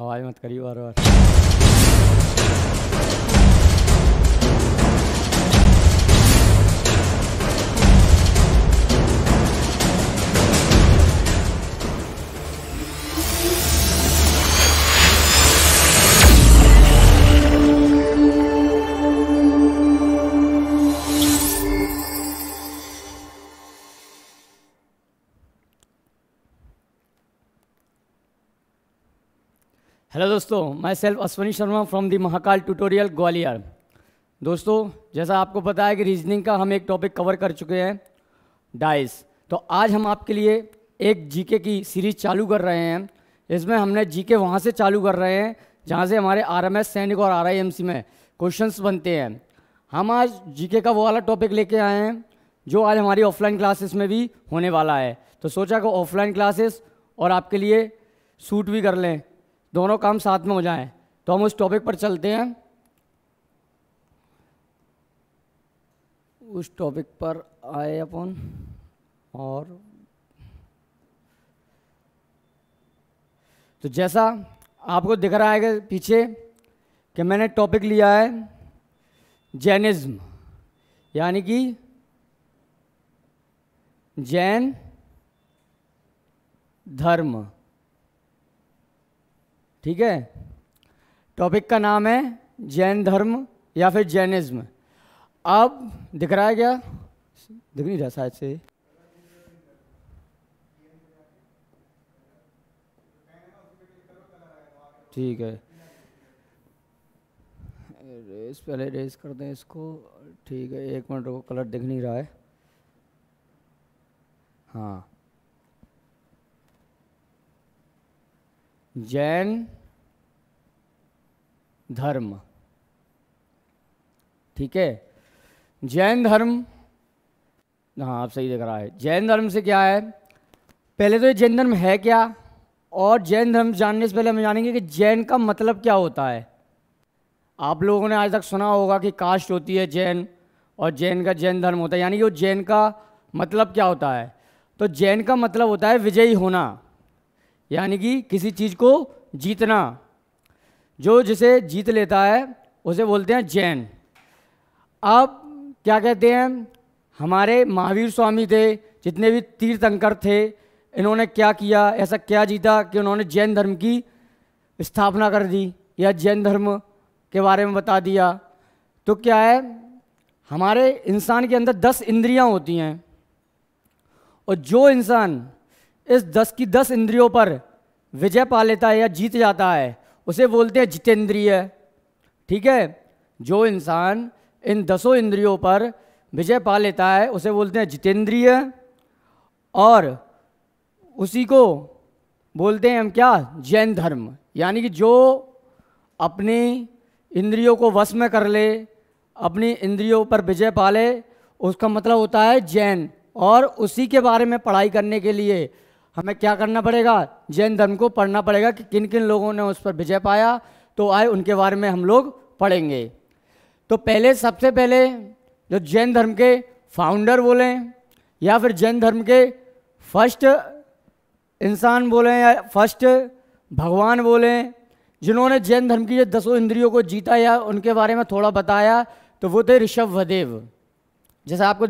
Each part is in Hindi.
आवाज़ मत करियो बार बार हेलो दोस्तों मैं self Ashwani Sharma from the Mahakal tutorial Gwalior दोस्तों जैसा आपको पता है कि रीजनिंग का हम एक टॉपिक कवर कर चुके हैं डाइस तो आज हम आपके लिए एक जीके की सीरीज चालू कर रहे हैं इसमें हमने जीके वहाँ से चालू कर रहे हैं जहाँ से हमारे आरएमएस सैनिक और आर में क्वेश्चन बनते हैं हम आज जी का वो वाला टॉपिक लेके आए हैं जो आज हमारी ऑफलाइन क्लासेस में भी होने वाला है तो सोचा को ऑफलाइन क्लासेस और आपके लिए सूट भी कर लें दोनों काम साथ में हो जाएं तो हम उस टॉपिक पर चलते हैं उस टॉपिक पर आए अपन और तो जैसा आपको दिख रहा है पीछे कि मैंने टॉपिक लिया है जैनिज्म यानी कि जैन धर्म ठीक है टॉपिक का नाम है जैन धर्म या फिर जैनिज्म अब दिख रहा है क्या दिख नहीं रहा शायद से ठीक है रेस पहले रेस कर दें इसको ठीक है एक मिनट को कलर दिख नहीं रहा है हाँ जैन धर्म ठीक है जैन धर्म हाँ आप सही देख रहा है जैन धर्म से क्या है पहले तो ये जैन धर्म है क्या और जैन धर्म जानने से पहले हम जानेंगे कि जैन का मतलब क्या होता है आप लोगों ने आज तक सुना होगा कि कास्ट होती है जैन और जैन का जैन धर्म होता है यानी कि वो जैन का मतलब क्या होता है तो जैन का मतलब होता है विजयी होना यानी कि किसी चीज़ को जीतना जो जिसे जीत लेता है उसे बोलते हैं जैन अब क्या कहते हैं हमारे महावीर स्वामी थे जितने भी तीर्थंकर थे इन्होंने क्या किया ऐसा क्या जीता कि उन्होंने जैन धर्म की स्थापना कर दी या जैन धर्म के बारे में बता दिया तो क्या है हमारे इंसान के अंदर दस इंद्रियां होती हैं और जो इंसान इस दस की दस इंद्रियों पर विजय पा लेता है या जीत जाता है उसे बोलते हैं जितेंद्रिय ठीक है जो इंसान इन दसों इंद्रियों पर विजय पा लेता है उसे बोलते हैं जितेंद्रिय और उसी को बोलते हैं हम क्या जैन धर्म यानी कि जो अपनी इंद्रियों को वश में कर ले अपनी इंद्रियों पर विजय पा ले उसका मतलब होता है जैन और उसी के बारे में पढ़ाई करने के लिए हमें क्या करना पड़ेगा जैन धर्म को पढ़ना पड़ेगा कि किन किन लोगों ने उस पर विजय पाया तो आए उनके बारे में हम लोग पढ़ेंगे तो पहले सबसे पहले जो जैन धर्म के फाउंडर बोलें या फिर जैन धर्म के फर्स्ट इंसान बोलें या फर्स्ट भगवान बोलें जिन्होंने जैन धर्म की दसों इंद्रियों को जीता या उनके बारे में थोड़ा बताया तो वो थे ऋषभ वदेव जैसा आपको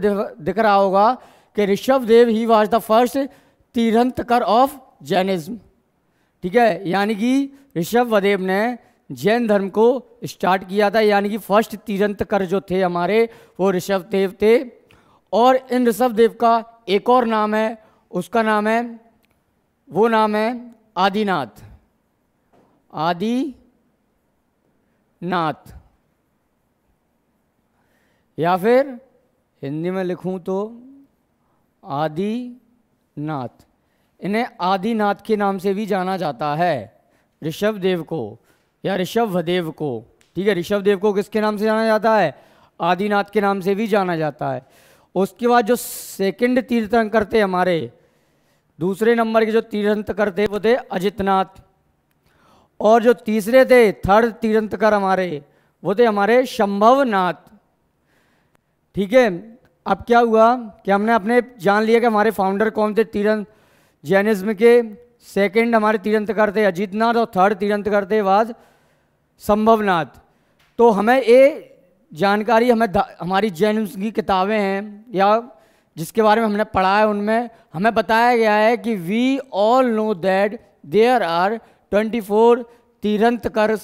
दिख रहा होगा कि Rishabh Dev he was the first tirthankar of Jainism ठीक है यानी कि ऋषभ वदेव ने जैन धर्म को स्टार्ट किया था यानी कि फर्स्ट तीरंतकर जो थे हमारे वो ऋषभ देव थे और इन ऋषभ देव का एक और नाम है उसका नाम है वो नाम है आदिनाथ आदि नाथ या फिर हिंदी में लिखूं तो आदि नाथ इन्हें आदिनाथ के नाम से भी जाना जाता है ऋषभ देव को या ऋषभ देव को ठीक है ऋषभ देव को किसके नाम से जाना जाता है आदिनाथ के नाम से भी जाना जाता है उसके बाद जो सेकंड तीर्थंकर थे हमारे दूसरे नंबर के जो तीर्थंकर थे वो थे अजितनाथ और जो तीसरे थे थर्ड तीर्थंकर हमारे वो थे हमारे शंभवनाथ ठीक है अब क्या हुआ कि हमने अपने जान लिया कि हमारे फाउंडर कौन थे तीरंत जैनिज्म के सेकंड हमारे तीर्थंकर थे अजीतनाथ और थर्ड तीर्थंकर थे वाज संभवनाथ तो हमें ये जानकारी हमें हमारी जैनिज्म की किताबें हैं या जिसके बारे में हमने पढ़ा है उनमें हमें बताया गया है कि we all know that there are 24 four tirthankar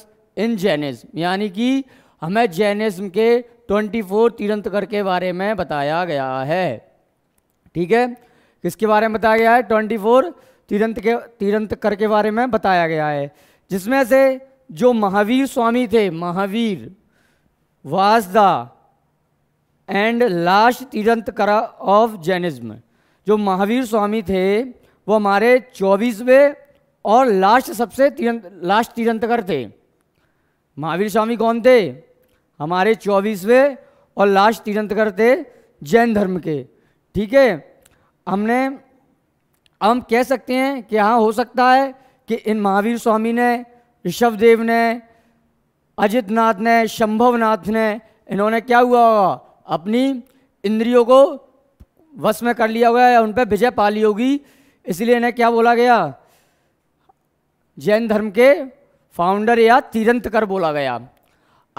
in Jainism यानी कि हमें जैनिज्म के 24 फोर तिरंतकर के बारे में बताया गया है ठीक है किसके बारे में बताया गया है ट्वेंटी फोर तीरंत के तीरंत कर के बारे में बताया गया है जिसमें से जो महावीर स्वामी थे Mahavir was the and last tirthankara of Jainism जो महावीर स्वामी थे वो हमारे चौबीसवें और लास्ट सबसे तीरंत लास्ट तीरंतकर थे महावीर स्वामी कौन थे हमारे चौबीसवें और लास्ट तीरंतकर थे जैन धर्म के ठीक है हमने हम कह सकते हैं कि हाँ हो सकता है कि इन महावीर स्वामी ने ऋषभदेव ने अजित नाथ ने शंभव नाथ ने इन्होंने क्या हुआ होगा अपनी इंद्रियों को वश में कर लिया होगा या उन पर विजय पा ली होगी इसलिए इन्हें क्या बोला गया जैन धर्म के फाउंडर या कर बोला गया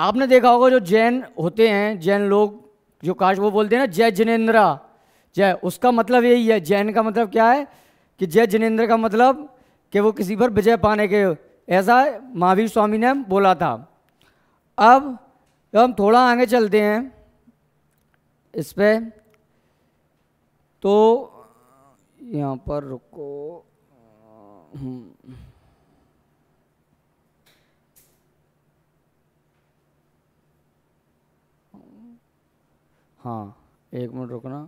आपने देखा होगा जो जैन होते हैं जैन लोग जो काश वो बोलते हैं ना जय जिनेन्द्रा जय उसका मतलब यही है जैन का मतलब क्या है कि जय जिनेन्द्र का मतलब कि वो किसी पर विजय पाने के ऐसा महावीर स्वामी ने बोला था अब जब हम थोड़ा आगे चलते हैं इस पर तो यहाँ पर रुको हाँ एक मिनट रुकना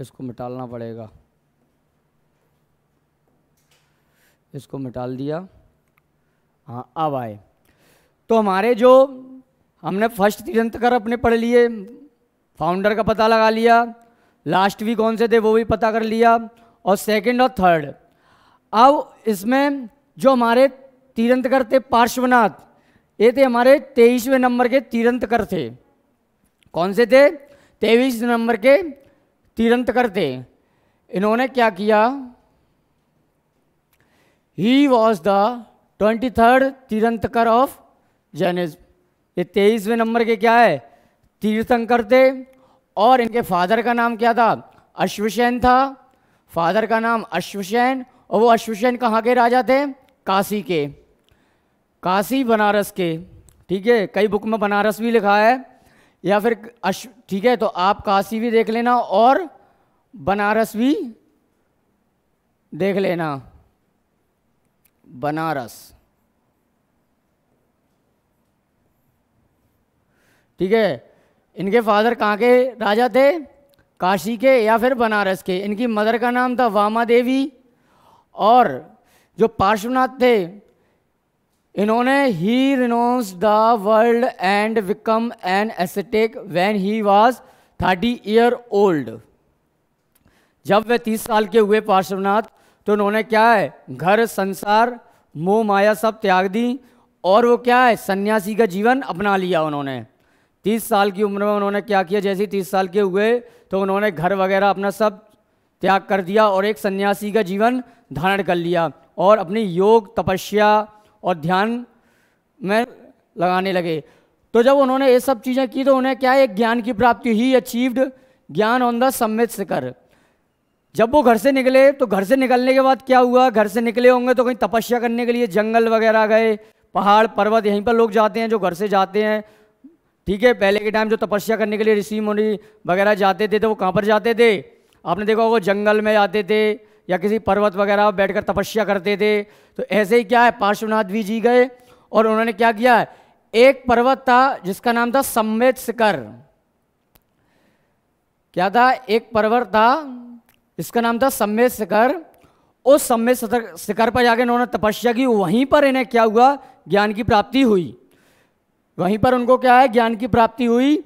इसको मिटालना पड़ेगा इसको मिटाल दिया हाँ अब आए तो हमारे जो हमने फर्स्ट तीर्थंकर अपने पढ़ लिए फाउंडर का पता लगा लिया लास्ट भी कौन से थे वो भी पता कर लिया और सेकंड और थर्ड अब इसमें जो हमारे तीर्थंकर थे पार्श्वनाथ ये थे हमारे तेईसवें नंबर के तीर्थंकर थे कौन से थे तेईस नंबर के तिरंत थे इन्होंने क्या किया he was the twenty third tirthankar of Jainism ये तेईसवें नंबर के क्या है तीर्थंकर थे और इनके फादर का नाम क्या था अश्वसेन था फादर का नाम अश्वसेन और वो अश्वसेन कहाँ के राजा थे काशी के काशी बनारस के ठीक है कई बुक में बनारस भी लिखा है या फिर अश ठीक है तो आप काशी भी देख लेना और बनारस भी देख लेना बनारस ठीक है इनके फादर कहाँ के राजा थे काशी के या फिर बनारस के इनकी मदर का नाम था वामा देवी और जो पार्श्वनाथ थे इन्होंने he renounce the world and become an ascetic when he was thirty year old जब वे तीस साल के हुए पार्श्वनाथ तो उन्होंने क्या है घर संसार मोह माया सब त्याग दी और वो क्या है सन्यासी का जीवन अपना लिया उन्होंने तीस साल की उम्र में उन्होंने क्या किया जैसे तीस साल के हुए तो उन्होंने घर वगैरह अपना सब त्याग कर दिया और एक सन्यासी का जीवन धारण कर लिया और अपनी योग तपस्या और ध्यान में लगाने लगे तो जब उन्होंने ये सब चीज़ें की तो उन्हें क्या एक ज्ञान की प्राप्ति he achieved gyan on the Sammed Shikhar जब वो घर से निकले तो घर से निकलने के बाद क्या हुआ घर से निकले होंगे तो कहीं तपस्या करने के लिए जंगल वगैरह गए पहाड़ पर्वत यहीं पर लोग जाते हैं जो घर से जाते हैं ठीक है पहले के टाइम जो तपस्या करने के लिए ऋषि मुनि वगैरह जाते थे तो वो कहाँ पर जाते थे आपने देखा होगा जंगल में जाते थे या किसी पर्वत वगैरह बैठकर तपस्या करते थे तो ऐसे ही क्या है पार्श्वनाथ भी जी गए और उन्होंने क्या किया एक पर्वत था जिसका नाम था सम्वेद शिखर क्या था एक पर्वत था इसका नाम था सम्मेद शिखर उस सम्मेद शिखर पर जाकर इन्होंने तपस्या की वहीं पर इन्हें क्या हुआ ज्ञान की प्राप्ति हुई वहीं पर उनको क्या है ज्ञान की प्राप्ति हुई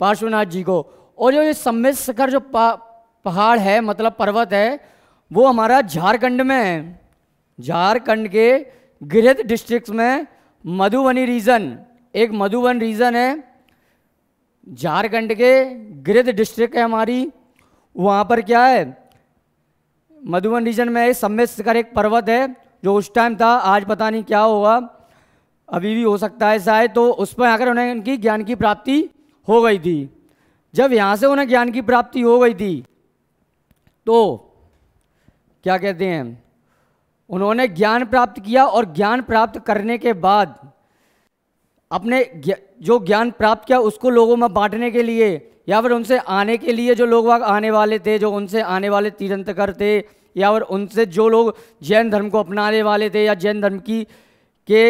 पार्श्वनाथ जी को और जो ये सम्मेद शिखर जो पहाड़ है मतलब पर्वत है वो हमारा झारखंड में है झारखंड के गिरध डिस्ट्रिक्ट में मधुबनी रीजन एक मधुबन रीजन है झारखंड के गिरध डिस्ट्रिक्ट है हमारी वहाँ पर क्या है मधुबन रीजन में सम्मित कर एक पर्वत है जो उस टाइम था आज पता नहीं क्या होगा अभी भी हो सकता है शायद तो उस पर आकर उन्हें इनकी ज्ञान की प्राप्ति हो गई थी जब यहाँ से उन्हें ज्ञान की प्राप्ति हो गई थी तो क्या कहते हैं उन्होंने ज्ञान प्राप्त किया और ज्ञान प्राप्त करने के बाद अपने जो ज्ञान प्राप्त किया उसको लोगों में बांटने के लिए या फिर उनसे आने के लिए जो लोग आने वाले थे जो उनसे आने वाले तीर्थंकर थे या फिर उनसे जो लोग जैन धर्म को अपनाने वाले थे या जैन धर्म की के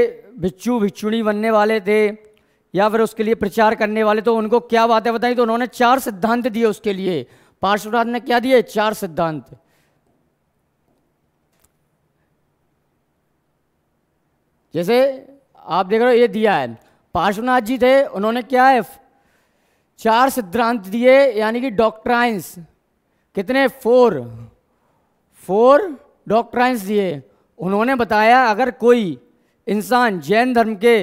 भिक्षु भिक्षुणी बनने वाले थे या फिर उसके लिए प्रचार करने वाले तो उनको क्या बातें बताई तो उन्होंने चार सिद्धांत दिए उसके लिए पार्श्वनाथ ने क्या दिए चार सिद्धांत जैसे आप देख रहे हो ये दिया है पार्श्वनाथ जी थे उन्होंने क्या है चार सिद्धांत दिए यानी कि डॉक्ट्राइंस कितने फोर फोर डॉक्ट्राइंस दिए उन्होंने बताया अगर कोई इंसान जैन धर्म के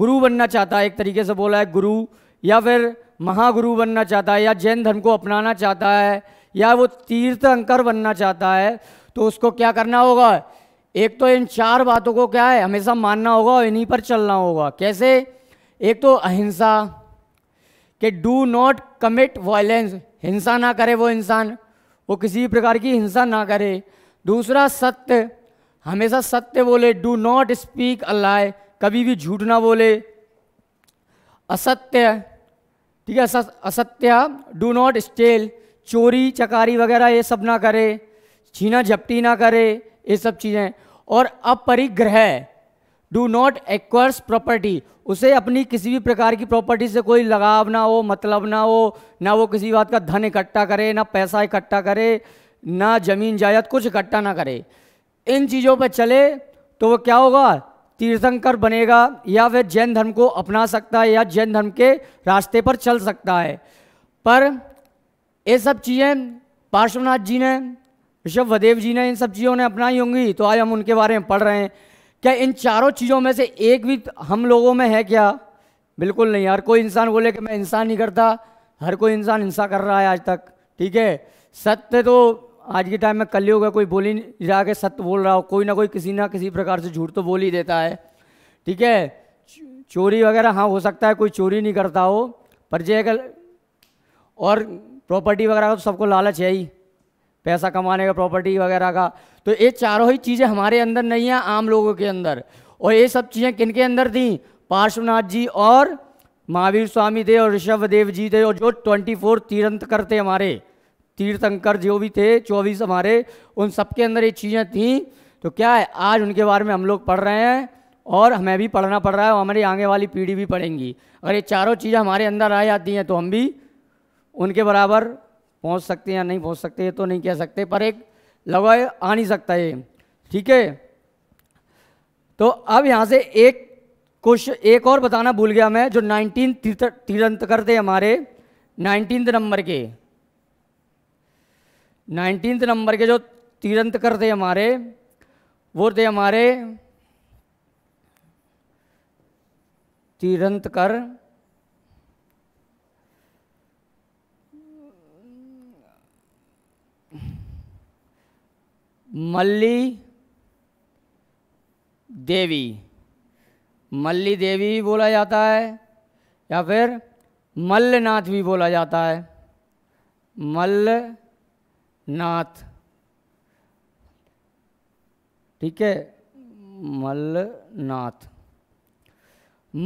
गुरु बनना चाहता है एक तरीके से बोला है गुरु या फिर महागुरु बनना चाहता है या जैन धर्म को अपनाना चाहता है या वो तीर्थ अंकर बनना चाहता है तो उसको क्या करना होगा एक तो इन चार बातों को क्या है हमेशा मानना होगा और इन्हीं पर चलना होगा कैसे एक तो अहिंसा कि डू नॉट कमिट वायलेंस हिंसा ना करे वो इंसान वो किसी भी प्रकार की हिंसा ना करे दूसरा सत्य हमेशा सत्य बोले डू नॉट स्पीक अल्लाह कभी भी झूठ ना बोले असत्य ठीक है असत्य डू नॉट स्टेल चोरी चकारी वगैरह ये सब ना करे छीना झपटी ना करे ये सब चीज़ें और अपरिग्रह डू नॉट एक्वर्स प्रॉपर्टी उसे अपनी किसी भी प्रकार की प्रॉपर्टी से कोई लगाव ना हो मतलब ना हो ना वो किसी बात का धन इकट्ठा करे ना पैसा इकट्ठा करे ना जमीन जायदाद कुछ इकट्ठा ना करे इन चीज़ों पर चले तो वो क्या होगा तीर्थंकर बनेगा या वह जैन धर्म को अपना सकता है या जैन धर्म के रास्ते पर चल सकता है पर ये सब चीज़ें पार्श्वनाथ जी ने ऋषभ वदेव जी ने इन सब चीज़ों ने अपनाई होंगी तो आज हम उनके बारे में पढ़ रहे हैं क्या इन चारों चीज़ों में से एक भी हम लोगों में है क्या बिल्कुल नहीं हर कोई इंसान बोले कि मैं इंसान नहीं करता हर कोई इंसान हिंसा कर रहा है आज तक ठीक है सत्य तो आज के टाइम में कलयुग है कोई बोली नहीं जाके सत्य बोल रहा हो कोई ना कोई किसी ना किसी प्रकार से झूठ तो बोल ही देता है ठीक है चोरी वगैरह हाँ हो सकता है कोई चोरी नहीं करता हो पर जे और प्रॉपर्टी वगैरह का तो सबको लालच है ही पैसा कमाने का प्रॉपर्टी वगैरह का तो ये चारों ही चीज़ें हमारे अंदर नहीं हैं आम लोगों के अंदर और ये सब चीज़ें किन के अंदर थी पार्श्वनाथ जी और महावीर स्वामी थे और ऋषभ देव जी थे और जो ट्वेंटी फोर तीर्थंकर थे हमारे तीर्थंकर जो भी थे चौबीस हमारे उन सब के अंदर ये चीज़ें थी तो क्या है आज उनके बारे में हम लोग पढ़ रहे हैं और हमें भी पढ़ना पड़ रहा है और हमारी आगे वाली पीढ़ी भी पढ़ेंगी अगर ये चारों चीज़ें हमारे अंदर आ जाती हैं तो हम भी उनके बराबर पहुंच सकते हैं या नहीं पहुंच सकते ये तो नहीं कह सकते पर एक लगाए आ नहीं सकता ये ठीक है तो अब यहाँ से एक कुछ एक और बताना भूल गया मैं जो नाइनटीन तीर्थंकर थे हमारे नाइनटीन नंबर के नाइनटीन नंबर के जो तीर्थंकर थे हमारे वो थे हमारे कर मल्ली देवी मल्ली देवी भी बोला जाता है या फिर मल्लनाथ भी बोला जाता है मल्लनाथ ठीक है मल्लनाथ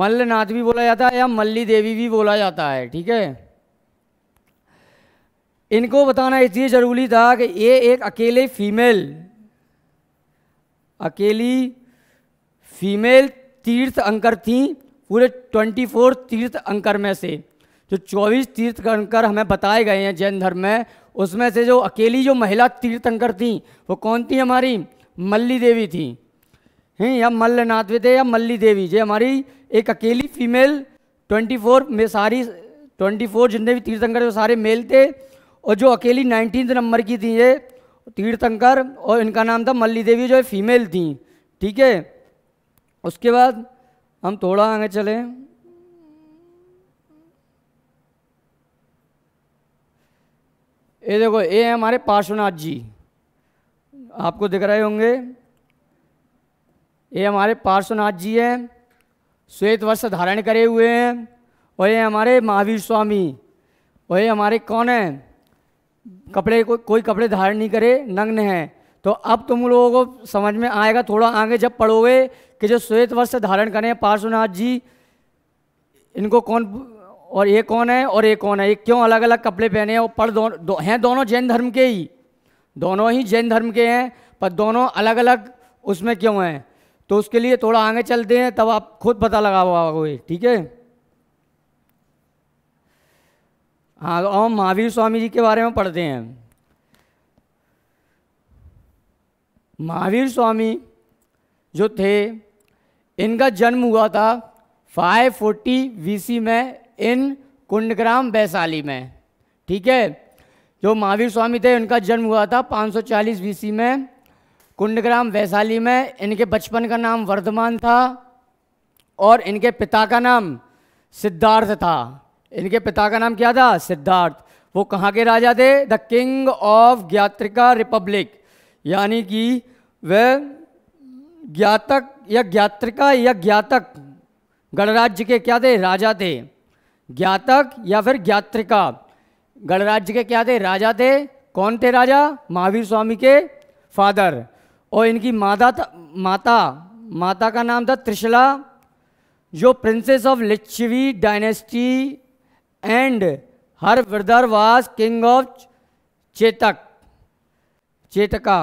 मल्लनाथ भी बोला जाता है या मल्ली देवी भी बोला जाता है ठीक है इनको बताना इसलिए ज़रूरी था कि ये एक अकेले फीमेल अकेली फीमेल तीर्थ अंकर थी पूरे 24 तीर्थ अंकर में से जो 24 तीर्थ अंकर हमें बताए गए हैं जैन धर्म में उसमें से जो अकेली जो महिला तीर्थंकर थी वो कौन थी हमारी मल्ली देवी थी हैं या मल्लनाथवे थे या मल्ली देवी जो हमारी एक अकेली फीमेल 24 में सारी 24 जितने भी तीर्थंकर थे सारे मेल थे और जो अकेली नाइनटीन नंबर की थी ये तीर्थंकर और इनका नाम था मल्ली देवी जो है फीमेल थी ठीक है उसके बाद हम थोड़ा आगे चले ये देखो ये हैं हमारे पार्श्वनाथ जी आपको दिख रहे होंगे ये हमारे पार्श्वनाथ जी हैं श्वेत वस्त्र धारण करे हुए हैं और ये हमारे महावीर स्वामी और ये हमारे कौन हैं कपड़े को कोई कपड़े धारण नहीं करे नग्न है तो अब तुम लोगों को समझ में आएगा थोड़ा आगे जब पढ़ोगे कि जो श्वेत वस्त्र धारण करें पार्श्वनाथ जी इनको कौन और ये कौन है और ये कौन है ये क्यों अलग अलग कपड़े पहने और पर दो, दो हैं दोनों जैन धर्म के ही दोनों ही जैन धर्म के हैं पर दोनों अलग अलग उसमें क्यों हैं तो उसके लिए थोड़ा आगे चलते हैं तब आप खुद पता लगा पाओगे ठीक है हाँ और तो महावीर स्वामी जी के बारे में पढ़ते हैं महावीर स्वामी जो थे इनका जन्म हुआ था 540 फोर्टी में इन कुंडग्राम वैशाली में ठीक है जो महावीर स्वामी थे उनका जन्म हुआ था 540 बीसी में कुंडग्राम वैशाली में इनके बचपन का नाम वर्धमान था और इनके पिता का नाम सिद्धार्थ था इनके पिता का नाम क्या था सिद्धार्थ वो कहाँ के राजा थे the king of Jnatrika republic यानी कि वह ज्ञातक या ज्ञात्रिका या ज्ञातक गणराज्य के क्या थे राजा थे ज्ञातक या फिर ज्ञात्रिका गणराज्य के क्या थे राजा थे कौन थे राजा महावीर स्वामी के फादर और इनकी माता माता माता का नाम था त्रिशला जो princess of Lichchhavi dynasty and her brother was king of Chetak Chetaka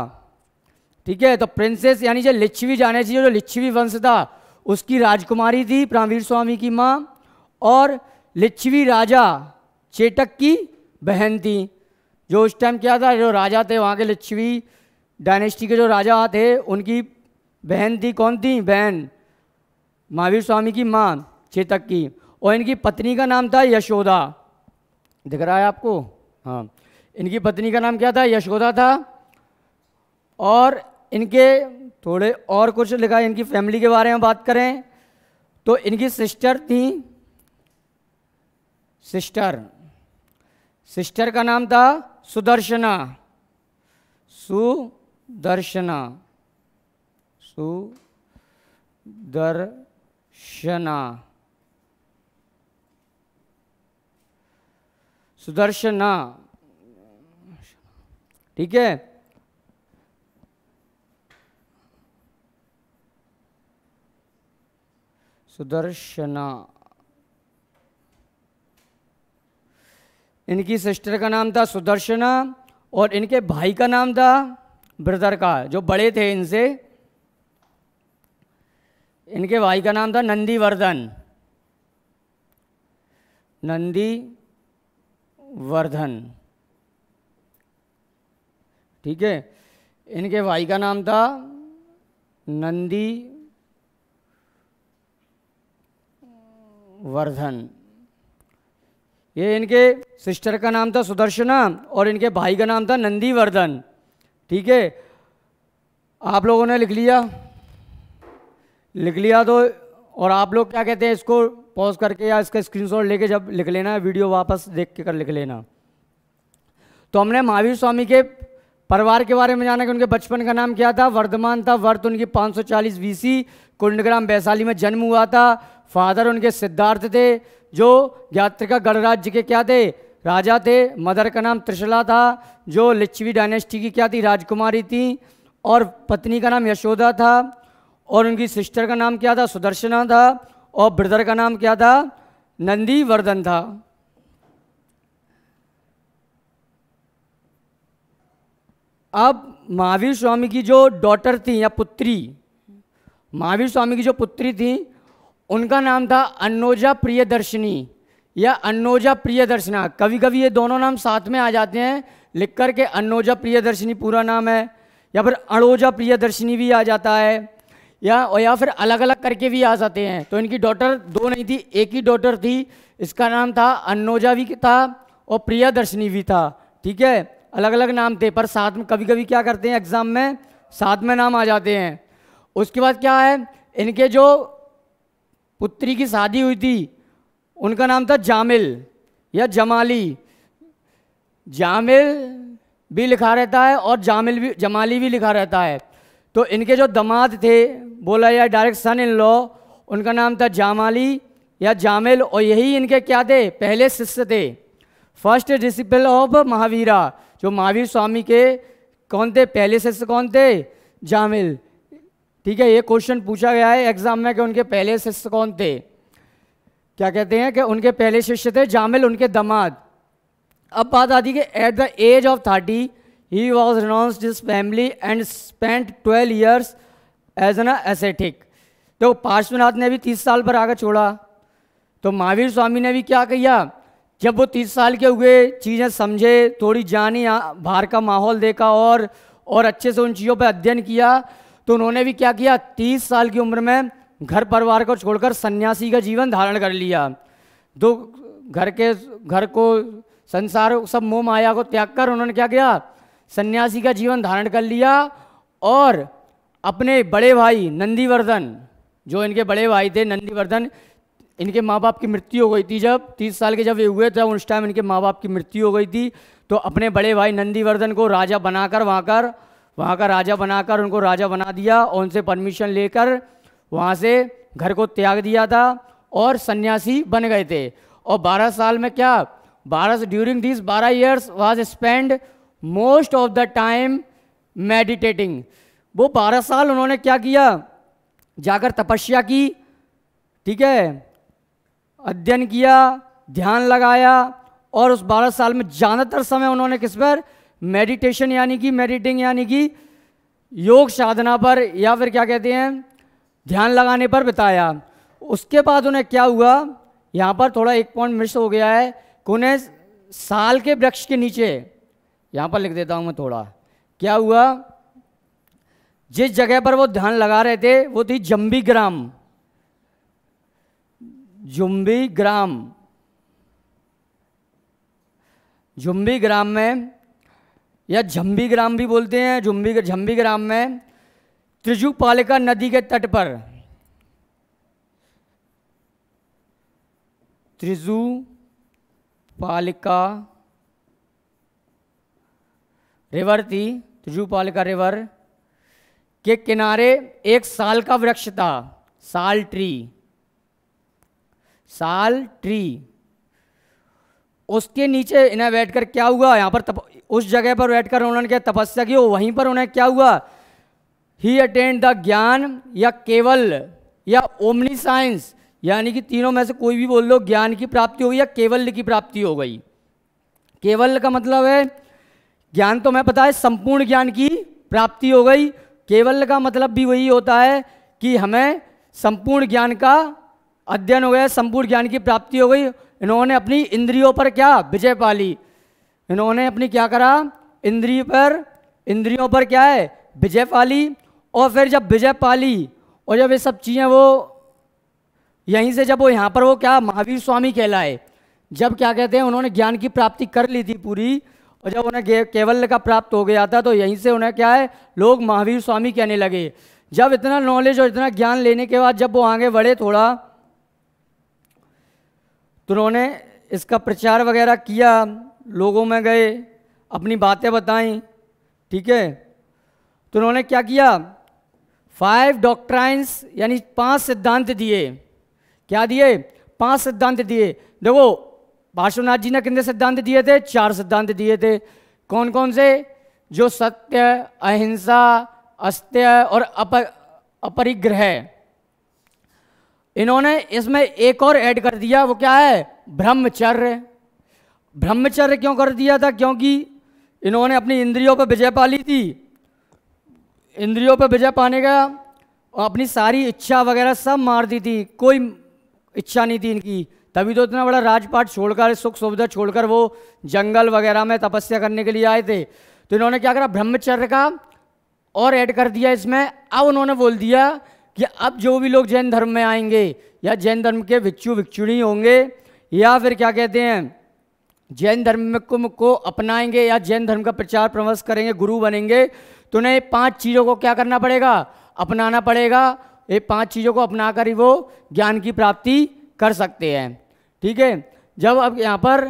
ठीक है तो प्रिंसेस यानी जो लिच्छवी जाने चाहिए जो लिच्छवी वंश था उसकी राजकुमारी थी प्रावीर स्वामी की माँ और लिच्छवी राजा चेतक की बहन थी जो उस टाइम क्या था जो राजा थे वहाँ के लिच्छवी डायनेस्टी के जो राजा थे उनकी बहन थी कौन थी बहन महावीर स्वामी की माँ चेतक की और इनकी पत्नी का नाम था यशोदा दिख रहा है आपको हाँ इनकी पत्नी का नाम क्या था यशोदा था और इनके थोड़े और कुछ लिखा है इनकी फैमिली के बारे में बात करें तो इनकी सिस्टर थी सिस्टर सिस्टर का नाम था सुदर्शना सुदर्शना सुदर्शना सुदर्शना ठीक है सुदर्शना इनकी सिस्टर का नाम था सुदर्शना और इनके भाई का नाम था ब्रदर का जो बड़े थे इनसे इनके भाई का नाम था नंदीवर्धन नंदी वर्धन ठीक है इनके भाई का नाम था नंदी वर्धन ये इनके सिस्टर का नाम था सुदर्शना और इनके भाई का नाम था नंदीवर्धन ठीक है आप लोगों ने लिख लिया लिख लिया तो और आप लोग क्या कहते हैं इसको पॉज करके या इसका स्क्रीनशॉट लेके जब लिख लेना वीडियो वापस देख के कर लिख लेना तो हमने महावीर स्वामी के परिवार के बारे में जाना कि उनके बचपन का नाम क्या था वर्धमान था वर्त उनकी 540 बीसी कुंडग्राम वैशाली में जन्म हुआ था फादर उनके सिद्धार्थ थे जो यात्रिका गणराज्य के क्या थे राजा थे मदर का नाम त्रिशला था जो लिच्छवी डायनेस्टी की क्या थी राजकुमारी थी और पत्नी का नाम यशोदा था और उनकी सिस्टर का नाम क्या था सुदर्शना था और ब्रदर का नाम क्या था नंदी वर्धन था अब महावीर स्वामी की जो डॉटर थी या पुत्री महावीर स्वामी की जो पुत्री थी उनका नाम था अन्नोजा प्रियदर्शनी या अन्नोजा प्रियदर्शना कभी कभी ये दोनों नाम साथ में आ जाते हैं लिख कर के अन्नोजा प्रियदर्शनी पूरा नाम है या फिर अड़ोजा प्रियदर्शनी भी आ जाता है या और या फिर अलग अलग करके भी आ जाते हैं तो इनकी डॉटर दो नहीं थी एक ही डॉटर थी इसका नाम था अन्नोजा भी था और प्रियादर्शनी भी था ठीक है अलग अलग नाम थे पर साथ में कभी कभी क्या करते हैं एग्ज़ाम में साथ में नाम आ जाते हैं उसके बाद क्या है इनके जो पुत्री की शादी हुई थी उनका नाम था जामिल या जमाली जामिल भी लिखा रहता है और जामिल भी जमाली भी लिखा रहता है तो इनके जो दमाद थे बोला या डायरेक्ट सन इन लॉ उनका नाम था जामाली या जामिल और यही इनके क्या थे पहले शिष्य थे फर्स्ट डिसिपल ऑफ महावीरा जो महावीर स्वामी के कौन थे पहले शिष्य कौन थे जामिल ठीक है ये क्वेश्चन पूछा गया है एग्जाम में कि उनके पहले शिष्य कौन थे क्या कहते हैं कि उनके पहले शिष्य थे जामिल उनके दमाद अब बात आती है कि at the age of thirty He was renounced his family and spent 12 years as an ascetic. तो पार्श्वनाथ ने भी तीस साल पर आगे छोड़ा तो महावीर स्वामी ने भी क्या किया जब वो तीस साल के हुए चीज़ें समझे थोड़ी जानी बाहर का माहौल देखा और और अच्छे से उन चीज़ों पर अध्ययन किया तो उन्होंने भी क्या किया तीस साल की उम्र में घर परिवार को छोड़कर सन्यासी का जीवन धारण कर लिया दो तो घर के घर को संसार सब मोह माया को त्याग कर उन्होंने क्या किया सन्यासी का जीवन धारण कर लिया और अपने बड़े भाई नंदीवर्धन जो इनके बड़े भाई थे नंदीवर्धन इनके माँ बाप की मृत्यु हो गई थी जब तीस साल के जब ये हुए थे उस टाइम इनके माँ बाप की मृत्यु हो गई थी तो अपने बड़े भाई नंदीवर्धन को राजा बनाकर वहाँ कर वहाँ का राजा बनाकर उनको राजा बना दिया और उनसे परमिशन लेकर वहाँ से घर को त्याग दिया था और सन्यासी बन गए थे और बारह साल में क्या बारह ड्यूरिंग दिस बारह years was spend most of the time meditating वो बारह साल उन्होंने क्या किया जाकर तपस्या की ठीक है अध्ययन किया ध्यान लगाया और उस बारह साल में ज़्यादातर समय उन्होंने किस पर मेडिटेशन यानी कि मेडिटिंग यानी कि योग साधना पर या फिर क्या कहते हैं ध्यान लगाने पर बिताया उसके बाद उन्हें क्या हुआ यहाँ पर थोड़ा एक पॉइंट मिस हो गया है कि उन्हें साल के वृक्ष के नीचे यहाँ पर लिख देता हूँ मैं थोड़ा क्या हुआ जिस जगह पर वो ध्यान लगा रहे थे वो थी जम्बी ग्राम जुम्बी ग्राम जुम्बी ग्राम में या झम्बी ग्राम भी बोलते हैं जुम्बी झम्बी ग्राम में त्रिजुपालिका नदी के तट पर त्रिजुपालिका रिवर थी त्रिजुपाल का रिवर के किनारे एक साल का वृक्ष था साल ट्री साल ट्री उसके नीचे इन्हें बैठकर क्या हुआ यहाँ पर तप, उस जगह पर बैठकर उन्होंने क्या तपस्या की वहीं पर उन्हें क्या हुआ ही अटेंड द ज्ञान या केवल या ओमनी साइंस यानी कि तीनों में से कोई भी बोल दो ज्ञान की प्राप्ति हो गई या केवल की प्राप्ति हो गई केवल का मतलब है ज्ञान तो मैं पता है संपूर्ण ज्ञान की प्राप्ति हो गई केवल का मतलब भी वही होता है कि हमें संपूर्ण ज्ञान का अध्ययन हो गया संपूर्ण ज्ञान की प्राप्ति हो गई इन्होंने अपनी इंद्रियों पर क्या विजय पाली इन्होंने अपनी क्या करा इंद्रिय पर इंद्रियों पर क्या है विजय पाली और फिर जब विजय पाली और जब ये सब चीज़ें वो यहीं से जब वो यहाँ पर वो क्या महावीर स्वामी कहलाए जब क्या कहते हैं उन्होंने ज्ञान की प्राप्ति कर ली थी पूरी और जब उन्हें केवल का प्राप्त हो गया था तो यहीं से उन्हें क्या है लोग महावीर स्वामी कहने लगे जब इतना नॉलेज और इतना ज्ञान लेने के बाद जब वो आगे बढ़े थोड़ा तो उन्होंने इसका प्रचार वगैरह किया लोगों में गए अपनी बातें बताई ठीक है तो उन्होंने क्या किया फाइव डॉक्ट्राइंस यानी पांच सिद्धांत दिए क्या दिए पांच सिद्धांत दिए देखो पार्श्वनाथ जी ने कितने सिद्धांत दिए थे चार सिद्धांत दिए थे कौन कौन से जो सत्य अहिंसा अस्त्य और अप अपरिग्रह इन्होंने इसमें एक और ऐड कर दिया वो क्या है ब्रह्मचर्य ब्रह्मचर्य क्यों कर दिया था क्योंकि इन्होंने अपनी इंद्रियों पर विजय पा ली थी इंद्रियों पर विजय पाने का अपनी सारी इच्छा वगैरह सब मार दी थी कोई इच्छा नहीं थी इनकी तभी तो इतना बड़ा राजपाट छोड़कर सुख सुविधा छोड़कर वो जंगल वगैरह में तपस्या करने के लिए आए थे तो इन्होंने क्या करा ब्रह्मचर्य का और ऐड कर दिया इसमें अब उन्होंने बोल दिया कि अब जो भी लोग जैन धर्म में आएंगे या जैन धर्म के भिक्षु भिक्षुणी होंगे या फिर क्या कहते हैं जैन धर्म को, को अपनाएंगे या जैन धर्म का प्रचार प्रवश करेंगे गुरु बनेंगे तो उन्हें पांच चीज़ों को क्या करना पड़ेगा अपनाना पड़ेगा ये पांच चीज़ों को अपना कर ही वो ज्ञान की प्राप्ति कर सकते हैं ठीक है जब अब यहाँ पर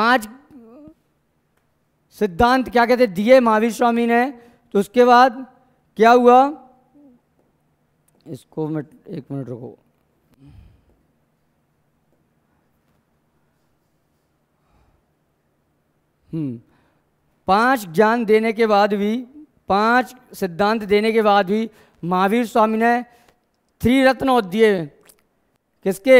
पांच सिद्धांत क्या कहते दिए महावीर स्वामी ने तो उसके बाद क्या हुआ इसको मिनट एक मिनट रुको हम्म, पांच ज्ञान देने के बाद भी पांच सिद्धांत देने के बाद भी महावीर स्वामी ने थ्री रत्न दिए किसके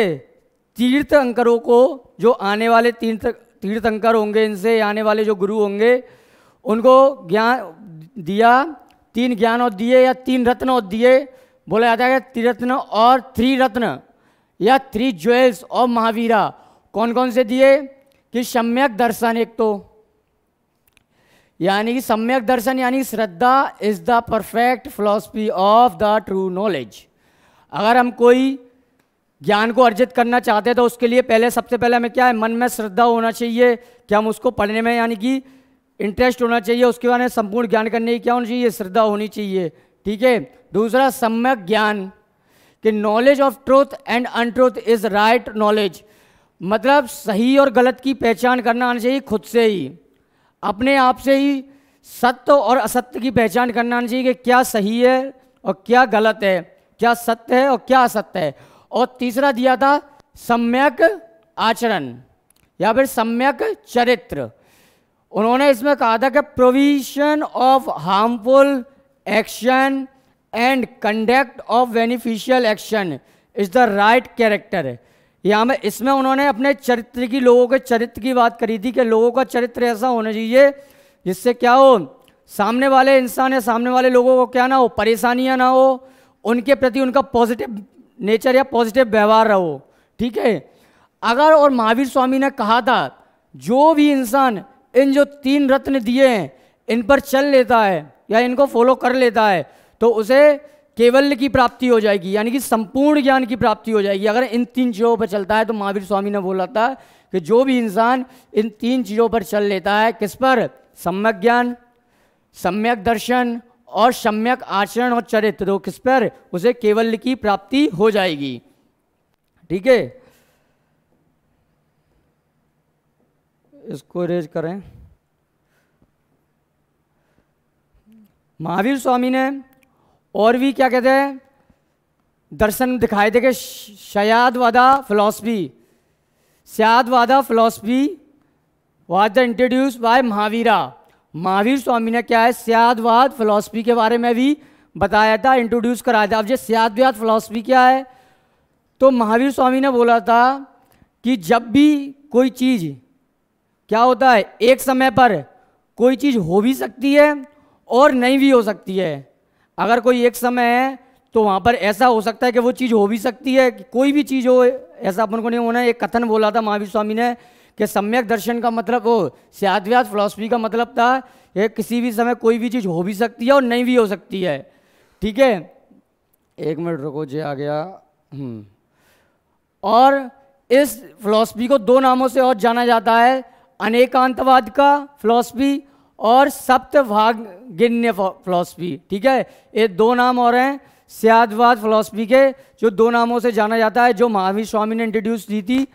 तीर्थंकरों को जो आने वाले तीर्थ तीर्थंकर होंगे इनसे आने वाले जो गुरु होंगे उनको ज्ञान दिया तीन ज्ञान और दिए या तीन रत्न और दिए बोला जाता है त्रिरत्न और त्रिरत्न या थ्री ज्वेल्स और महावीरा कौन कौन से दिए कि सम्यक दर्शन एक तो यानी कि सम्यक दर्शन यानी श्रद्धा is the perfect philosophy of the true knowledge अगर हम कोई ज्ञान को अर्जित करना चाहते हैं तो उसके लिए पहले सबसे पहले हमें क्या है मन में श्रद्धा होना चाहिए कि हम उसको पढ़ने में यानी कि इंटरेस्ट होना चाहिए उसके बाद में संपूर्ण ज्ञान करने की क्या होनी चाहिए श्रद्धा होनी चाहिए ठीक है दूसरा सम्यक ज्ञान कि knowledge of truth and untruth is right knowledge मतलब सही और गलत की पहचान करना आना चाहिए खुद से ही अपने आप से ही सत्य और असत्य की पहचान करना आना चाहिए कि क्या सही है और क्या गलत है क्या सत्य है और क्या असत्य है और तीसरा दिया था सम्यक आचरण या फिर सम्यक चरित्र उन्होंने इसमें कहा था कि provision of harmful action and conduct of beneficial action is the right character यहाँ में इसमें उन्होंने अपने चरित्र की लोगों के चरित्र की बात करी थी कि लोगों का चरित्र ऐसा होना चाहिए जिससे क्या हो सामने वाले इंसान या सामने वाले लोगों को क्या ना हो परेशानियाँ ना हो उनके प्रति उनका पॉजिटिव नेचर या पॉजिटिव व्यवहार रहो ठीक है अगर और महावीर स्वामी ने कहा था जो भी इंसान इन जो तीन रत्न दिए हैं इन पर चल लेता है या इनको फॉलो कर लेता है तो उसे केवल की प्राप्ति हो जाएगी यानी कि संपूर्ण ज्ञान की प्राप्ति हो जाएगी अगर इन तीन चीज़ों पर चलता है तो महावीर स्वामी ने बोला था कि जो भी इंसान इन तीन चीज़ों पर चल लेता है किस पर सम्यक ज्ञान सम्यक दर्शन और सम्यक आचरण और चरित्र तो किस पर उसे केवल की प्राप्ति हो जाएगी ठीक है इसको रेज करें महावीर स्वामी ने और भी क्या कहते हैं दर्शन दिखाए थे कि Syadvada philosophy Syadvada philosophy was the introduce by Mahavira Mahavir Swami ने क्या है सियादवाद फिलोसफी के बारे में भी बताया था इंट्रोड्यूस कराया था अब ये सियादवाद फिलोसफी क्या है तो महावीर स्वामी ने बोला था कि जब भी कोई चीज़ क्या होता है एक समय पर कोई चीज़ हो भी सकती है और नहीं भी हो सकती है अगर कोई एक समय है तो वहां पर ऐसा हो सकता है कि वो चीज़ हो भी सकती है कोई भी चीज़ हो ऐसा अपन को नहीं होना एक कथन बोला था महावीर स्वामी ने कि सम्यक दर्शन का मतलब वो स्यादव्यास फिलोसफी का मतलब था ये किसी भी समय कोई भी चीज़ हो भी सकती है और नहीं भी हो सकती है ठीक है एक मिनट रुको जे आ गया हम्म। और इस फिलोसफी को दो नामों से और जाना जाता है अनेकांतवाद का फिलोसफी और सप्तभागिन्य फिलोसफी ठीक है ये दो नाम और हैं सियादवाद फिलोसफी के जो दो नामों से जाना जाता है जो महावीर स्वामी ने इंट्रोड्यूस दी थी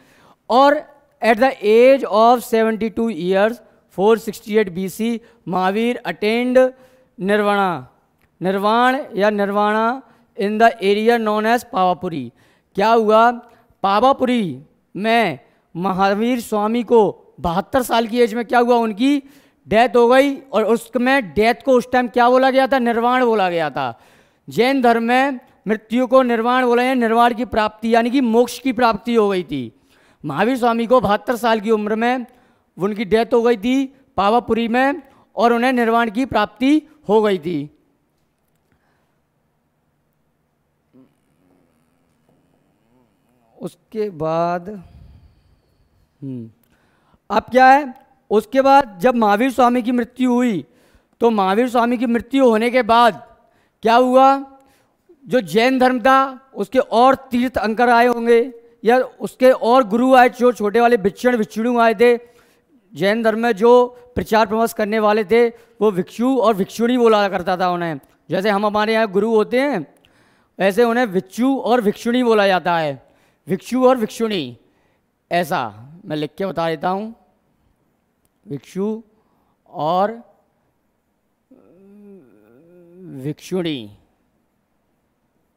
और at the age of 72 years four sixty Mahavir attend nirvana nirvan या nirvana in the area known as Pawapuri क्या हुआ पावापुरी में महावीर स्वामी को बहत्तर साल की एज में क्या हुआ उनकी डेथ हो गई और उसमें डेथ को उस टाइम क्या बोला गया था निर्वाण बोला गया था जैन धर्म में मृत्यु को निर्वाण बोला या निर्वाण की प्राप्ति यानी कि मोक्ष की प्राप्ति हो गई थी महावीर स्वामी को बहत्तर साल की उम्र में उनकी डेथ हो गई थी पावापुरी में और उन्हें निर्वाण की प्राप्ति हो गई थी उसके बाद हम्म, अब क्या है उसके बाद जब महावीर स्वामी की मृत्यु हुई तो महावीर स्वामी की मृत्यु होने के बाद क्या हुआ जो जैन धर्म था उसके और तीर्थ अंकर आए होंगे या उसके और गुरु आए जो छोटे वाले भिक्षण भिक्षुणु आए थे जैन धर्म में जो प्रचार प्रवास करने वाले थे वो भिक्षु और भिक्षुणी बोला करता था उन्हें जैसे हम हमारे यहाँ गुरु होते हैं वैसे उन्हें भिक्षु और भिक्षुणी बोला जाता है भिक्षु और भिक्षुणी ऐसा मैं लिख के बता देता हूँ भिक्षु और भिक्षुणी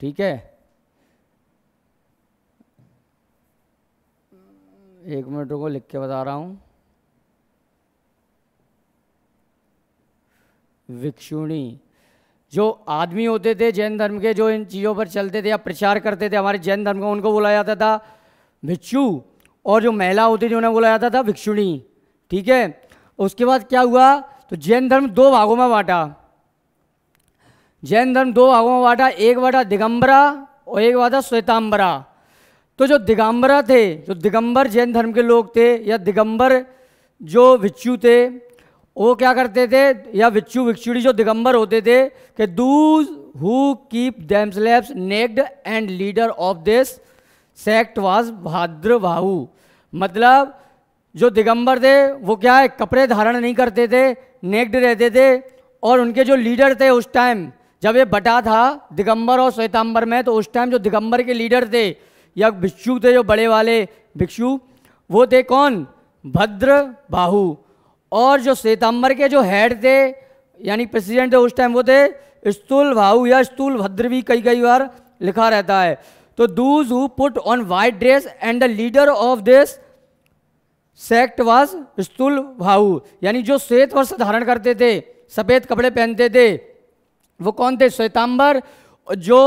ठीक है एक मिनट को लिख के बता रहा हूँ विक्षुणी जो आदमी होते थे जैन धर्म के जो इन चीज़ों पर चलते थे या प्रचार करते थे हमारे जैन धर्म को उनको बोला जाता था भिक्षु और जो महिला होती थी उन्हें बोला जाता था भिक्षुणी ठीक है उसके बाद क्या हुआ तो जैन धर्म दो भागों में बांटा जैन धर्म दो भागों में बांटा एक बांटा दिगंबरा और एक बांटा श्वेतांबरा तो जो दिगंबरा थे जो दिगंबर जैन धर्म के लोग थे या दिगंबर जो भिक्षु थे वो क्या करते थे या भिक्षु भिक्षुड़ी जो दिगंबर होते थे कि those who keep themselves naked and leader of this sect was Bhadrabahu मतलब जो दिगंबर थे वो क्या है कपड़े धारण नहीं करते थे नेक्ड रहते थे और उनके जो लीडर थे उस टाइम जब ये बटा था दिगंबर और श्वेतांबर में तो उस टाइम जो दिगंबर के लीडर थे या भिक्षु थे जो बड़े वाले भिक्षु वो थे कौन भद्र बाहु और जो श्वेतांबर के जो हेड थे यानी प्रेसिडेंट थे उस टाइम वो थे स्थूल बाहू या स्थूल भद्र भी कई कई बार लिखा रहता है तो those who put on white dress and the leader of this sect was Sthul Bahu यानी जो श्वेत वर्ष धारण करते थे सफ़ेद कपड़े पहनते थे वो कौन थे श्वेतांबर जो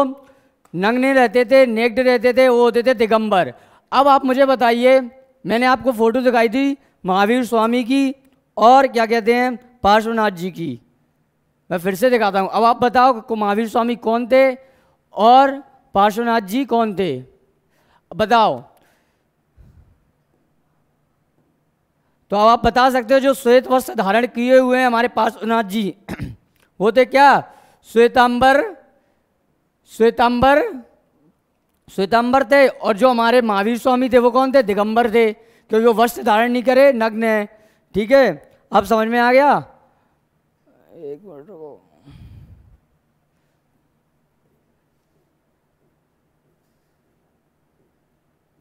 नंगने रहते थे नेक्ड रहते थे वो होते थे दिगंबर अब आप मुझे बताइए मैंने आपको फ़ोटो दिखाई थी महावीर स्वामी की और क्या कहते हैं पार्श्वनाथ जी की मैं फिर से दिखाता हूँ अब आप बताओ महावीर स्वामी कौन थे और पार्श्वनाथ जी कौन थे बताओ तो अब आप बता सकते हो जो श्वेत वस्त्र धारण किए हुए हैं हमारे पार्श्वनाथ जी वो थे क्या श्वेतांबर श्वेतंबर श्वेतंबर थे और जो हमारे महावीर स्वामी थे वो कौन थे दिगंबर थे क्योंकि वो वस्त्र धारण नहीं करे नग्न है ठीक है अब समझ में आ गया एक मिनट रुको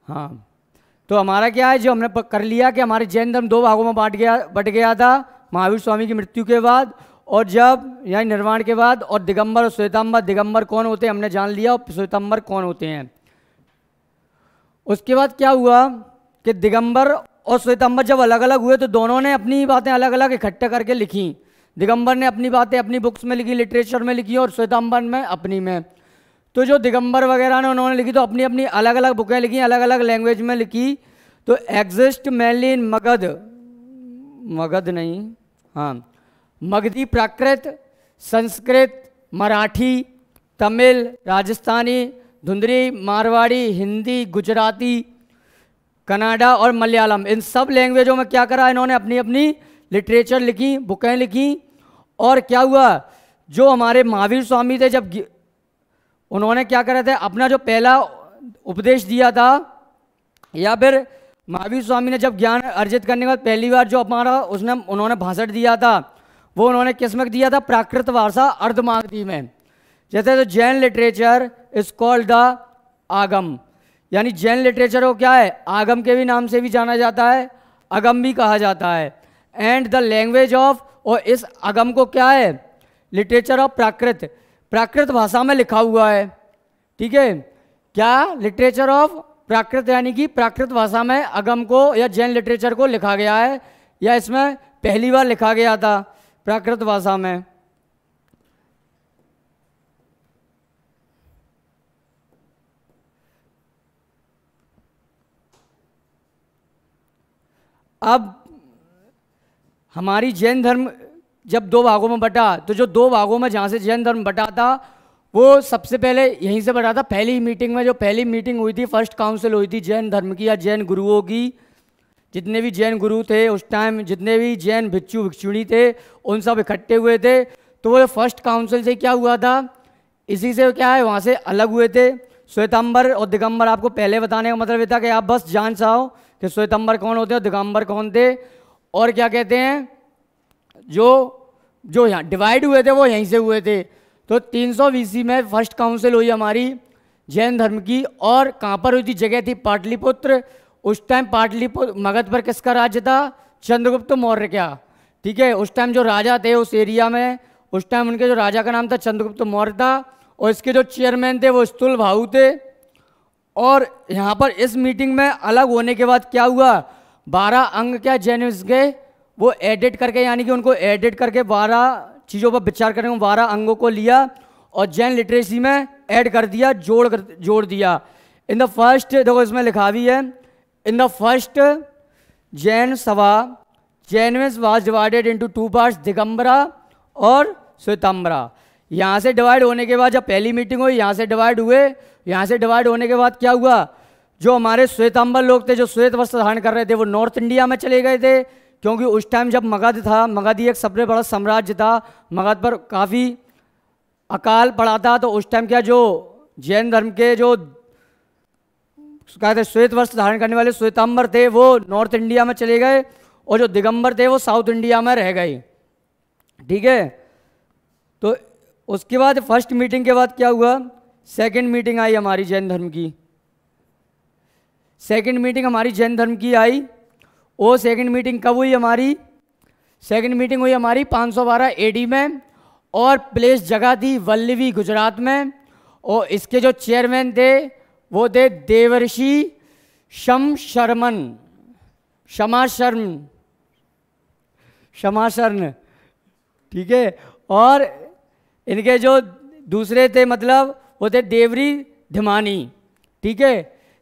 हाँ तो हमारा क्या है जो हमने कर लिया कि हमारे जैन धर्म दो भागों में बांट गया बट गया था महावीर स्वामी की मृत्यु के बाद और जब यानी निर्वाण के बाद और दिगंबर और श्वेतम्बर दिगंबर कौन होते हैं हमने जान लिया और श्वेतम्बर कौन होते हैं उसके बाद क्या हुआ कि दिगंबर और श्वेतम्बर जब अलग अलग हुए तो दोनों ने अपनी बातें अलग अलग इकट्ठा करके लिखी दिगंबर ने अपनी बातें अपनी बुक्स में लिखी लिटरेचर में लिखी और श्वेतम्बर में अपनी में तो जो दिगंबर वगैरह ने उन्होंने लिखी तो अपनी अपनी अलग अलग बुकें लिखी अलग अलग लैंग्वेज में लिखी तो एग्जिस्ट मैली इन मगध मगध नहीं हाँ मगधी प्राकृत संस्कृत मराठी तमिल राजस्थानी धुंधरी मारवाड़ी हिंदी गुजराती कनाडा और मलयालम इन सब लैंग्वेजों में क्या करा इन्होंने अपनी अपनी लिटरेचर लिखी बुकें लिखी और क्या हुआ जो हमारे महावीर स्वामी थे जब उन्होंने क्या करा था अपना जो पहला उपदेश दिया था या फिर महावीर स्वामी ने जब ज्ञान अर्जित करने के बाद पहली बार जो हमारा उसने उन्होंने भाषण दिया था वो उन्होंने किसमें दिया था प्राकृत वारसा अर्धमागधी में जैसे तो Jain literature is called the Agam यानी जैन लिटरेचर को क्या है आगम के भी नाम से भी जाना जाता है अगम भी कहा जाता है एंड द लैंग्वेज ऑफ और इस अगम को क्या है लिटरेचर ऑफ प्राकृत प्राकृत भाषा में लिखा हुआ है ठीक है क्या लिटरेचर ऑफ प्राकृत यानी कि प्राकृत भाषा में अगम को या जैन लिटरेचर को लिखा गया है या इसमें पहली बार लिखा गया था प्राकृत भाषा में अब हमारी जैन धर्म जब दो भागों में बटा तो जो दो भागों में जहाँ से जैन धर्म बटा था वो सबसे पहले यहीं से बटा था पहली मीटिंग में जो पहली मीटिंग हुई थी फर्स्ट काउंसिल हुई थी जैन धर्म की या जैन गुरुओं की जितने भी जैन गुरु थे उस टाइम जितने भी जैन भिक्षु भिक्षुणी थे उन सब इकट्ठे हुए थे तो वो फर्स्ट काउंसिल से क्या हुआ था इसी से क्या है वहाँ से अलग हुए थे श्वेतम्बर और दिगंबर आपको पहले बताने का मतलब ये था कि आप बस जान चाहो कि श्वेतम्बर कौन होते हैं दिगंबर कौन थे और क्या कहते हैं जो जो यहाँ डिवाइड हुए थे वो यहीं से हुए थे तो 300 सौ में फर्स्ट काउंसिल हुई हमारी जैन धर्म की और कहाँ पर हुई थी जगह थी पाटलिपुत्र उस टाइम पाटलिपुत्र मगध पर किसका राज्य था चंद्रगुप्त मौर्य का ठीक है उस टाइम जो राजा थे उस एरिया में उस टाइम उनके जो राजा का नाम था चंद्रगुप्त मौर्य था और इसके जो चेयरमैन थे वो स्थूल भाऊ थे और यहाँ पर इस मीटिंग में अलग होने के बाद क्या हुआ बारह अंग क्या जैनिस गए वो एडिट करके यानी कि उनको एडिट करके बारह चीज़ों पर विचार करने बारह अंगों को लिया और जैन लिटरेसी में ऐड कर दिया जोड़ कर जोड़ दिया इन द फर्स्ट देखो इसमें लिखा भी है in the first Jain Sabha Jain was divided into two parts, Digambara और श्वेतम्बरा यहाँ से डिवाइड होने के बाद जब पहली मीटिंग हुई यहाँ से डिवाइड हुए यहाँ से डिवाइड होने के बाद क्या हुआ जो हमारे श्वेतंबर लोग थे जो श्वेत वस्त्र धारण कर रहे थे वो नॉर्थ इंडिया में चले गए थे क्योंकि उस टाइम जब मगध था मगध ही एक सबसे बड़ा साम्राज्य था मगध पर काफ़ी अकाल पड़ा था तो उस टाइम क्या जो जैन धर्म के जो कहते थे श्वेत वस्त्र धारण करने वाले श्वेतांबर थे वो नॉर्थ इंडिया में चले गए और जो दिगंबर थे वो साउथ इंडिया में रह गए ठीक है तो उसके बाद फर्स्ट मीटिंग के बाद क्या हुआ सेकंड मीटिंग आई हमारी जैन धर्म की सेकंड मीटिंग हमारी जैन धर्म की आई वो सेकंड मीटिंग कब हुई हमारी सेकंड मीटिंग हुई हमारी 512 एडी में और प्लेस जगह थी वल्लवी गुजरात में और इसके जो चेयरमैन थे वो थे देवर्षि शम शर्मन क्षमा शर्म ठीक है और इनके जो दूसरे थे मतलब वो थे देवरी धमानी ठीक है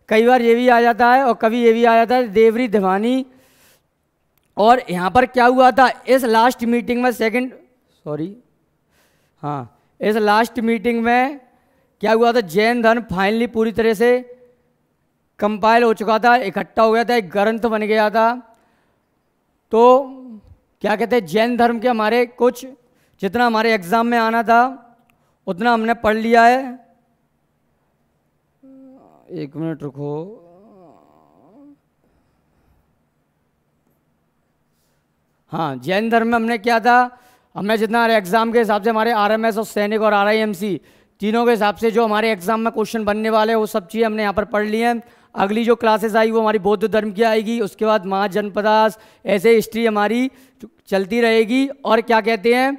कई बार ये भी आ जाता है और कभी ये भी आ जाता है देवरी धमानी और यहाँ पर क्या हुआ था इस लास्ट मीटिंग में सेकंड सॉरी हाँ इस लास्ट मीटिंग में क्या हुआ था जैन धर्म फाइनली पूरी तरह से कंपाइल हो चुका था इकट्ठा हो गया था एक ग्रंथ बन गया था तो क्या कहते हैं जैन धर्म के हमारे कुछ जितना हमारे एग्ज़ाम में आना था उतना हमने पढ़ लिया है एक मिनट रुको हाँ जैन धर्म में हमने क्या था हमने जितना हमारे एग्ज़ाम के हिसाब से हमारे आरएमएस और सैनिक और आरआईएमसी तीनों के हिसाब से जो हमारे एग्जाम में क्वेश्चन बनने वाले हैं वो सब चीज़ें हमने यहाँ पर पढ़ ली हैं अगली जो क्लासेस आई वो हमारी बौद्ध धर्म की आएगी उसके बाद महाजनपदास ऐसे हिस्ट्री हमारी चलती रहेगी और क्या कहते हैं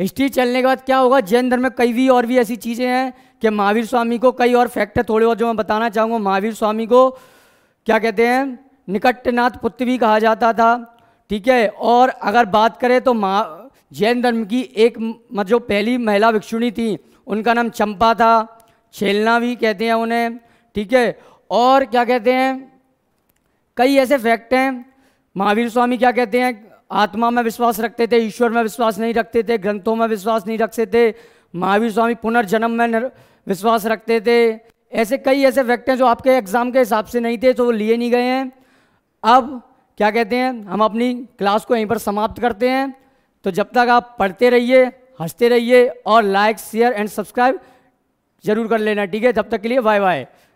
हिस्ट्री चलने के बाद क्या होगा जैन धर्म में कई भी और भी ऐसी चीज़ें हैं कि महावीर स्वामी को कई और फैक्ट है थोड़े और जो मैं बताना चाहूँगा महावीर स्वामी को क्या कहते हैं निकटनाथ पुत्र भी कहा जाता था ठीक है और अगर बात करें तो महा जैन धर्म की एक मतलब जो पहली महिला भिक्षुणी थी उनका नाम चंपा था छेलना भी कहते हैं उन्हें ठीक है और क्या कहते हैं कई ऐसे फैक्ट हैं महावीर स्वामी क्या कहते हैं आत्मा में विश्वास रखते थे ईश्वर में विश्वास नहीं रखते थे ग्रंथों में विश्वास नहीं रखते थे महावीर स्वामी पुनर्जन्म में विश्वास रखते थे ऐसे कई ऐसे फैक्ट हैं जो आपके एग्ज़ाम के हिसाब से नहीं थे तो वो लिए नहीं गए हैं अब क्या कहते हैं हम अपनी क्लास को यहीं पर समाप्त करते हैं तो जब तक आप पढ़ते रहिए हंसते रहिए और लाइक शेयर एंड सब्सक्राइब जरूर कर लेना ठीक है तब तक के लिए बाय बाय